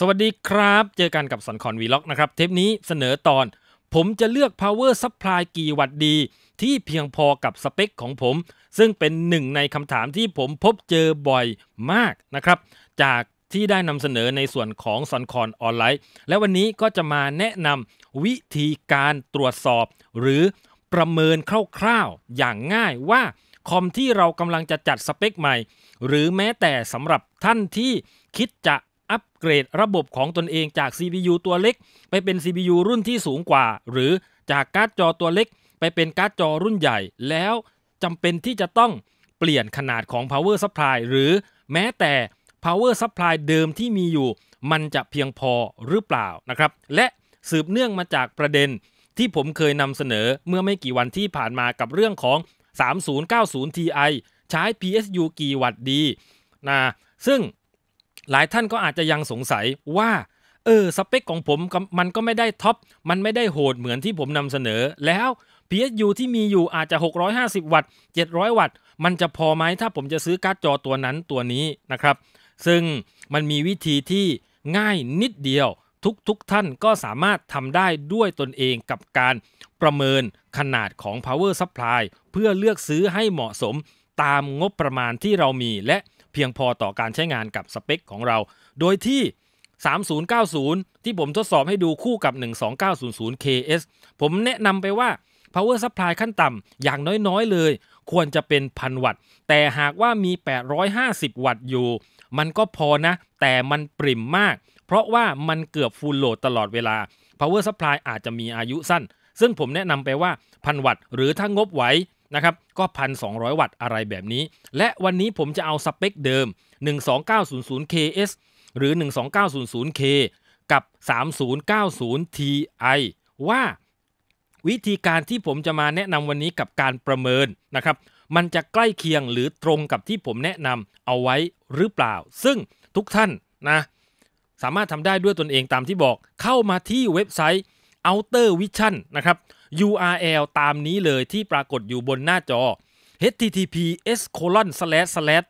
สวัสดีครับ เจอกันกับสันคอนวีล็อกนะครับ เทปนี้เสนอตอน ผมจะเลือก power supply กี่วัตต์ดี ที่เพียงพอกับสเปคของผม ซึ่งเป็นหนึ่งในคำถามที่ผมพบเจอบ่อยมากนะครับ จากที่ได้นำเสนอในส่วนของสันคอนออนไลน์ และวันนี้ก็จะมาแนะนำวิธีการตรวจสอบ หรือประเมินคร่าวๆอย่างง่ายว่า คอมที่เรากำลังจะจัดสเปคใหม่ หรือแม้แต่สำหรับท่านที่คิดจะอัปเกรดระบบของตนเองจาก CPU ตัวเล็กไปเป็น CPU รุ่นที่สูงกว่า หรือจากการ์ดจอตัวเล็กไปเป็นการ์ดจอรุ่นใหญ่แล้วจำเป็นที่จะต้องเปลี่ยนขนาดของ power supply หรือแม้แต่ power supply เดิมที่มีอยู่ มันจะเพียงพอหรือเปล่านะครับ และสืบเนื่องมาจากประเด็นที่ผมเคยนำเสนอเมื่อไม่กี่วันที่ผ่านมากับเรื่องของ 3090 Ti ใช้ PSU กี่วัตต์ดีนะซึ่งหลายท่านก็อาจจะยังสงสัยว่า เออ สเปคของผมมันก็ไม่ได้ท็อป มันไม่ได้โหดเหมือนที่ผมนำเสนอ แล้ว PSU ที่มีอยู่อาจจะ 650 วัตต์ 700 วัตต์ มันจะพอไหมถ้าผมจะซื้อการ์ดจอตัวนั้นตัวนี้นะครับ ซึ่งมันมีวิธีที่ง่ายนิดเดียวทุกๆทท่านก็สามารถทำได้ด้วยตนเองกับการประเมินขนาดของ power supply เพื่อเลือกซื้อให้เหมาะสมตามงบประมาณที่เรามีและพียงพอต่อการใช้งานกับสเปคของเรา โดยที่ 3090 ที่ผมทดสอบให้ดูคู่กับ12900 KS ผมแนะนำไปว่า power supply ขั้นต่ำอย่างน้อยๆเลย ควรจะเป็นพันวัตต์ แต่หากว่ามี 850 วัตต์อยู่ มันก็พอนะ แต่มันปริ่มมาก เพราะว่ามันเกือบฟูลโหลดตลอดเวลา power supply อาจจะมีอายุสั้น ซึ่งผมแนะนำไปว่าพันวัตต์หรือถ้างบไหวนะครับก็ 1,200 วัตต์อะไรแบบนี้ และวันนี้ผมจะเอาสเปคเดิม 12900KS หรือ 12900K กับ 3090Ti ว่าวิธีการที่ผมจะมาแนะนำวันนี้กับการประเมินนะครับ มันจะใกล้เคียงหรือตรงกับที่ผมแนะนำเอาไว้หรือเปล่า ซึ่งทุกท่านนะ สามารถทำได้ด้วยตนเองตามที่บอกเข้ามาที่เว็บไซต์ Outer Vision นะครับ URL ตามนี้เลยที่ปรากฏอยู่บนหน้าจอ https colon slash slash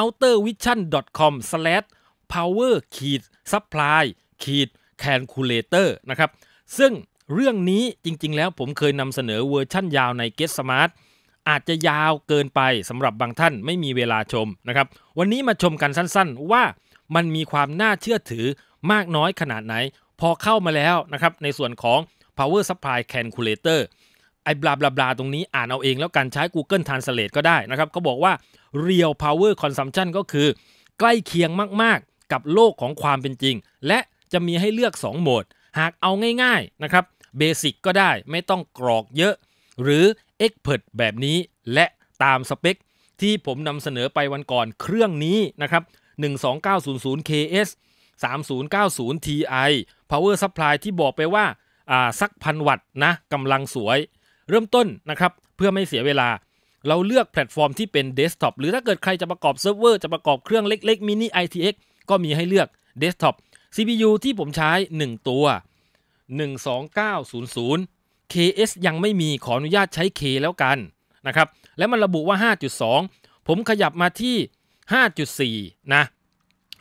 outervision com slash power ขี t supply ขี t calculator นะครับ ซึ่งเรื่องนี้จริงๆ แล้วผมเคยนำเสนอเวอร์ชั่นยาวใน Get Smart อาจจะยาวเกินไปสำหรับบางท่านไม่มีเวลาชมนะครับ วันนี้มาชมกันสั้นๆว่ามันมีความน่าเชื่อถือมากน้อยขนาดไหน พอเข้ามาแล้วนะครับในส่วนของ power supply calculator ไอ้บลาบลาบลาตรงนี้อ่านเอาเองแล้วกันใช้ Google Translate ก็ได้นะครับเขาบอกว่า real power consumption ก็คือ ใกล้เคียงมากๆ กับโลกของความเป็นจริง และจะมีให้เลือก 2 โหมด หากเอาง่าย ๆ นะครับ basic ก็ได้ไม่ต้องกรอกเยอะ หรือ e x p e r t แบบนี้ และตามสเปคที่ผมนำเสนอไปวันก่อนเครื่องนี้นะครับ 12900KS 3090Ti Power Supply ที่บอกไปว่าสักพันวัตต์นะกำลังสวยเริ่มต้นนะครับเพื่อไม่เสียเวลาเราเลือกแพลตฟอร์มที่เป็นเดสก์ท็อปหรือถ้าเกิดใครจะประกอบเซิร์ฟเวอร์จะประกอบเครื่องเล็กๆมินิ ITX ก็มีให้เลือกเดสก์ท็อป CPU ที่ผมใช้ 1 ตัว 12900 KS ยังไม่มีขออนุญาตใช้ K แล้วกันนะครับและมันระบุว่า 5.2 ผมขยับมาที่ 5.4นะ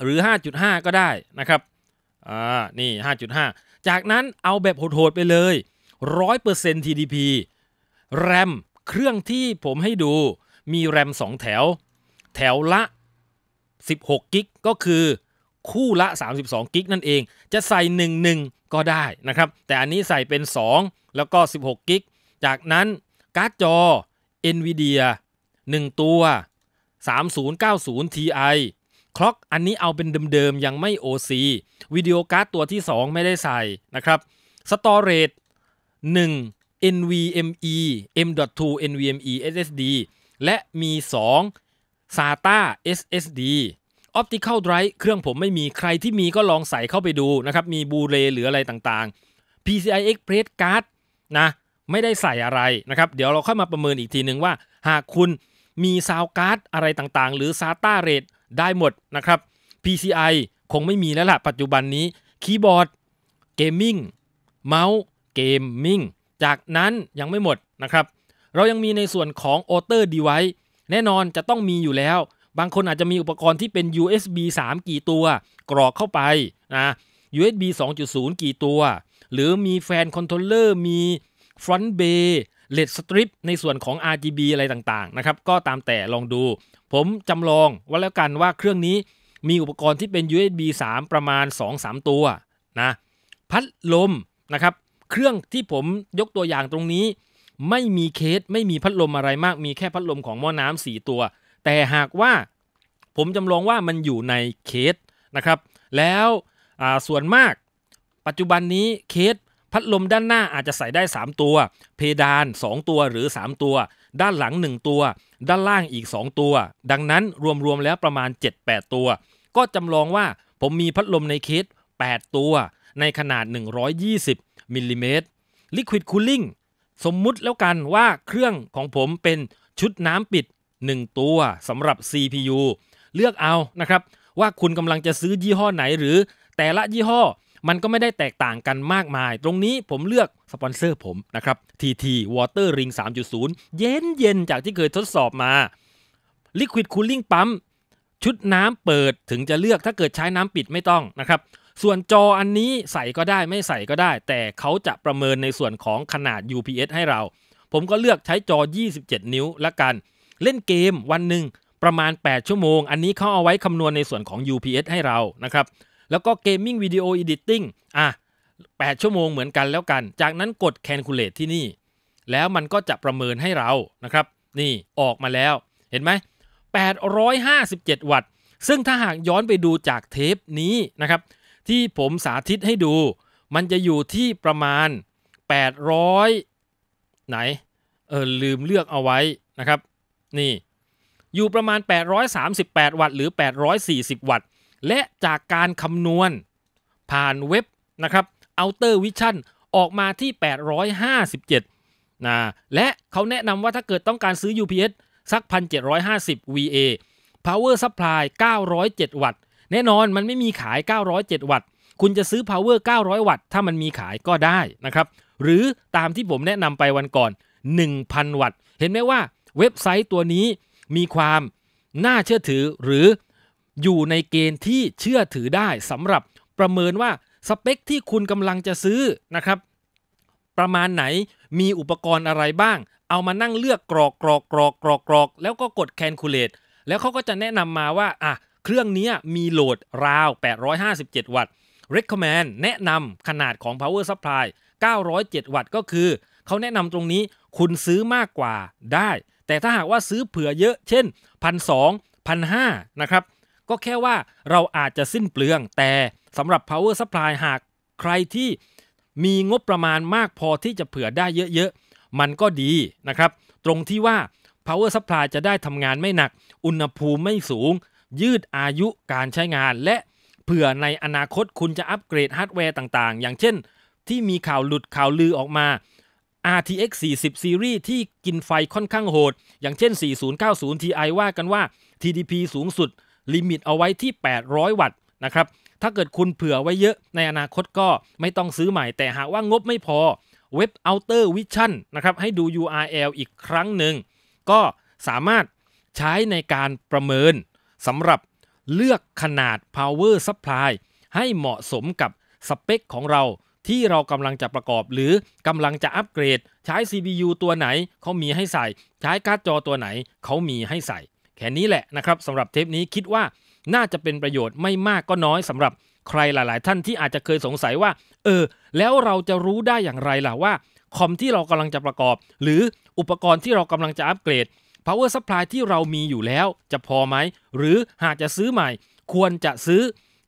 หรือ 5.5 ก็ได้นะครับอ่านี่ 5.5จากนั้นเอาแบบโหดๆไปเลย 100% TDP แรมเครื่องที่ผมให้ดูมีแรม2แถว แถวละ 16 กิกก็คือคู่ละ 32 กิกนั่นเอง จะใส่ 1 1 ก็ได้นะครับ แต่อันนี้ใส่เป็น 2 แล้วก็ 16 กิก จากนั้นการ์ดจอ NVIDIA 1 ตัว 3090 Ti คล็อกอันนี้เอาเป็นเดิมๆยังไม่ OC วิดีโอการ์ดตัวที่ 2 ไม่ได้ใส่นะครับสตอเรจ1 NVMe M.2 NVMe SSD และมี 2 SATA SSD Optical Drive เครื่องผมไม่มีใครที่มีก็ลองใส่เข้าไปดูนะครับมีบูเรหรืออะไรต่างๆ PCI Express Card นะไม่ได้ใส่อะไรนะครับเดี๋ยวเราค่อยมาประเมินอีกทีหนึ่งว่า หากคุณมีซาวการ์ดอะไรต่างๆ หรือ SATA Rate ได้หมดนะครับ PCI คงไม่มีแล้วล่ะปัจจุบันนี้ คีย์บอร์ด เกมมิ่งเมาส์เกมมิ่งจากนั้นยังไม่หมดนะครับ เรายังมีในส่วนของอตอร์ดีไวท์แน่นอนจะต้องมีอยู่แล้ว บางคนอาจจะมีอุปกรณ์ที่เป็น USB 3 กี่ตัวกรอกเข้าไปนะ USB 2.0 กี่ตัว หรือมีแฟนคอนโทรลเลอร์มีฟรอนต์เบเลดสตริปในส่วนของ RGB อะไรต่างๆ นะครับ ก็ตามแต่ลองดู ผมจำลองว่าแล้วกันว่าเครื่องนี้มีอุปกรณ์ที่เป็น USB 3 ประมาณ 2-3 ตัวนะ พัดลมนะครับ เครื่องที่ผมยกตัวอย่างตรงนี้ ไม่มีเคสไม่มีพัดลมอะไรมากมีแค่พัดลมของหม้อน้ำสีตัว แต่หากว่าผมจำลองว่ามันอยู่ในเคสนะครับ แล้วส่วนมากปัจจุบันนี้เคสพัดลมด้านหน้าอาจจะใส่ได้ 3 ตัว เพดาน 2 ตัวหรือ 3 ตัว ด้านหลัง 1 ตัว ด้านล่างอีก 2 ตัว ดังนั้นรวมๆแล้วประมาณ 7-8 ตัว ก็จำลองว่าผมมีพัดลมในเคส8ตัว ในขนาด 120มิลลิเมตรลิควิดคูลิ่งสมมุติแล้วกันว่าเครื่องของผมเป็นชุดน้ำปิด 1 ตัวสำหรับ CPU เลือกเอานะครับ ว่าคุณกำลังจะซื้อยี่ห้อไหนหรือแต่ละยี่ห้อมันก็ไม่ได้แตกต่างกันมากมาย ตรงนี้ผมเลือกสปอนเซอร์ผมนะครับ TT Water Ring 3.0 เย็นเย็นจากที่เคยทดสอบมา Liquid Cooling Pump ชุดน้ำเปิดถึงจะเลือกถ้าเกิดใช้น้ำปิดไม่ต้องนะครับส่วนจออันนี้ใส่ก็ได้ไม่ใส่ก็ได้ แต่เขาจะประเมินในส่วนของขนาด UPS ให้เรา ผมก็เลือกใช้จอ 27 นิ้วละกัน เล่นเกมวันหนึ่งประมาณ 8 ชั่วโมง อันนี้เขาเอาไว้คำนวณในส่วนของ UPS ให้เรานะครับแล้วก็เกมมิ่งวิดีโออีดิทติ้งอ่ะ 8 ชั่วโมงเหมือนกันแล้วกัน จากนั้นกด calculate ที่นี่ แล้วมันก็จะประเมินให้เรา นะครับ นี่ออกมาแล้ว เห็นไหม 857 วัตต์ ซึ่งถ้าหากย้อนไปดูจากเทปนี้นะครับ ที่ผมสาธิตให้ดู มันจะอยู่ที่ประมาณ 800 ไหน เออลืมเลือกเอาไว้นะครับ นี่ อยู่ประมาณ 838 วัตต์หรือ 840 วัตต์และจากการคำนวณผ่านเว็บนะครับ Outer Vision ออกมาที่ 857นะ และเขาแนะนำว่าถ้าเกิดต้องการซื้อ UPS สัก 1,750 VA Power Supply 907 วัตต์ แน่นอนมันไม่มีขาย 907 วัตต์ คุณจะซื้อ Power 900 วัตต์ ถ้ามันมีขายก็ได้นะครับ หรือตามที่ผมแนะนำไปวันก่อน 1,000 วัตต์ เห็นไหมว่าเว็บไซต์ตัวนี้มีความ น่าเชื่อถือหรืออยู่ในเกณฑ์ที่เชื่อถือได้สำหรับประเมินว่า สเปคที่คุณกำลังจะซื้อนะครับ ประมาณไหนมีอุปกรณ์อะไรบ้าง เอามานั่งเลือกกรอกกรอกกรอกกรอกกรอกแล้วก็กดแคนคูลเลตแล้วเขาก็จะแนะนำมาว่าอ่ะเครื่องนี้มีโหลดราว 857 วัตต์ recommend แนะนำขนาดของ power supply 907 วัตต์ก็คือ เขาแนะนำตรงนี้คุณซื้อมากกว่าได้ แต่ถ้าหากว่าซื้อเผื่อเยอะ เช่น1 2 0 0 1 5 0 0นะครับก็แค่ว่าเราอาจจะสิ้นเปลือง แต่สำหรับ power supply หากใครที่มีงบประมาณมากพอที่จะเผื่อได้เยอะๆ มันก็ดีนะครับ ตรงที่ว่า power supply จะได้ทำงานไม่หนัก อุณหภูมิไม่สูง ยืดอายุการใช้งาน และเผื่อในอนาคตคุณจะอัปเกรดฮาร์ดแวร์ต่างๆ อย่างเช่น ที่มีข่าวหลุดข่าวลือออกมา RTX 40 Series ที่กินไฟค่อนข้างโหด อย่างเช่น 4090 Ti ว่ากันว่า TDP สูงสุดลิมิตเอาไว้ที่ 800 วัตต์ นะครับ ถ้าเกิดคุณเผื่อไว้เยอะในอนาคตก็ไม่ต้องซื้อใหม่ แต่หากว่างบไม่พอเว็บ Outer Vision นะครับให้ดู URL อีกครั้งหนึ่ง ก็สามารถใช้ในการประเมินสำหรับเลือกขนาด power supply ให้เหมาะสมกับสเปคของเราที่เรากำลังจะประกอบหรือกำลังจะอัปเกรด ใช้ CPU ตัวไหนเขามีให้ใส่ ใช้การ์ดจอตัวไหนเขามีให้ใส่แค่นี้แหละนะครับสำหรับเทปนี้คิดว่าน่าจะเป็นประโยชน์ไม่มากก็น้อยสำหรับใครหลาย ๆ ท่านที่อาจจะเคยสงสัยว่า เออแล้วเราจะรู้ได้อย่างไรล่ะว่า คอมที่เรากำลังจะประกอบ หรืออุปกรณ์ที่เรากำลังจะอัปเกรด power supply ที่เรามีอยู่แล้ว จะพอไหมหรือหากจะซื้อใหม่ ควรจะซื้อ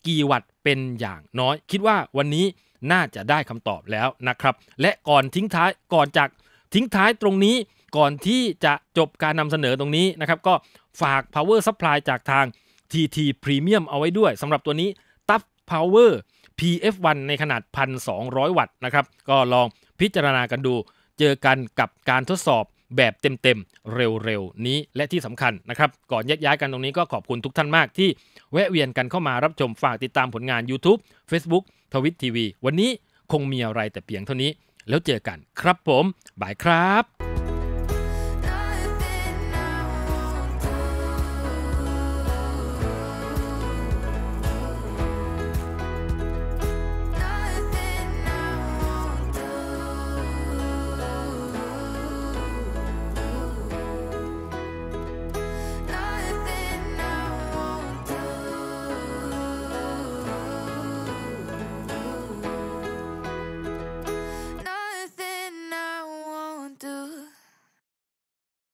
กี่วัตต์เป็นอย่างน้อย คิดว่าวันนี้น่าจะได้คำตอบแล้วนะครับและก่อนทิ้งท้ายก่อนจากทิ้งท้ายตรงนี้ก่อนที่จะจบการนำเสนอตรงนี้นะครับก็ฝาก power supply จากทาง TT Premium เอาไว้ด้วยสำหรับตัวนี้ Tough Power PF1 ในขนาด 1,200 วัตต์นะครับก็ลองพิจารณากันดู เจอกันกับการทดสอบแบบเต็มๆ เร็วๆ นี้และที่สำคัญนะครับก่อนแยกย้ายกันตรงนี้ก็ขอบคุณทุกท่านมากที่แวะเวียนกันเข้ามารับชมฝากติดตามผลงาน YouTube Facebook ทวิตทีวีวันนี้คงมีอะไรแต่เพียงเท่านี้ แล้วเจอกันครับผม บายครับ